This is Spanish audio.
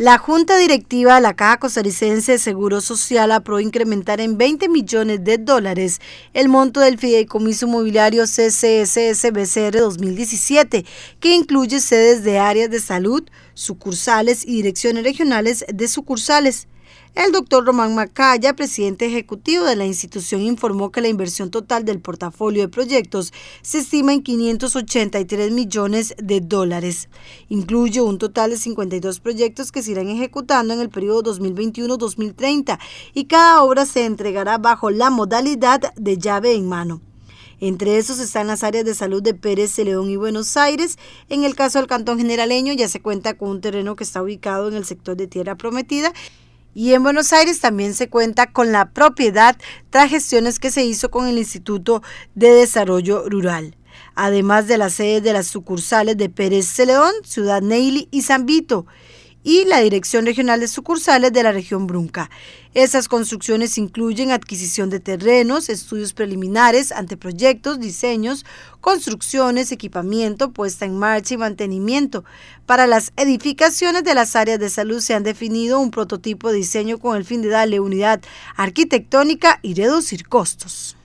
La Junta Directiva de la Caja Costarricense de Seguro Social aprobó incrementar en 20 millones de dólares el monto del fideicomiso inmobiliario CCSSBCR 2017, que incluye sedes de áreas de salud, sucursales y direcciones regionales de sucursales. El doctor Román Macaya, presidente ejecutivo de la institución, informó que la inversión total del portafolio de proyectos se estima en 583 millones de dólares. Incluye un total de 52 proyectos que se irán ejecutando en el periodo 2021-2030 y cada obra se entregará bajo la modalidad de llave en mano. Entre esos están las áreas de salud de Pérez, León y Buenos Aires. En el caso del Cantón Generaleño ya se cuenta con un terreno que está ubicado en el sector de Tierra Prometida y en Buenos Aires también se cuenta con la propiedad tras gestiones que se hizo con el Instituto de Desarrollo Rural además de las sedes de las sucursales de Pérez Celedón, Ciudad Neyli y San Vito, y la Dirección Regional de Sucursales de la región Brunca. Esas construcciones incluyen adquisición de terrenos, estudios preliminares, anteproyectos, diseños, construcciones, equipamiento, puesta en marcha y mantenimiento. Para las edificaciones de las áreas de salud se han definido un prototipo de diseño con el fin de darle unidad arquitectónica y reducir costos.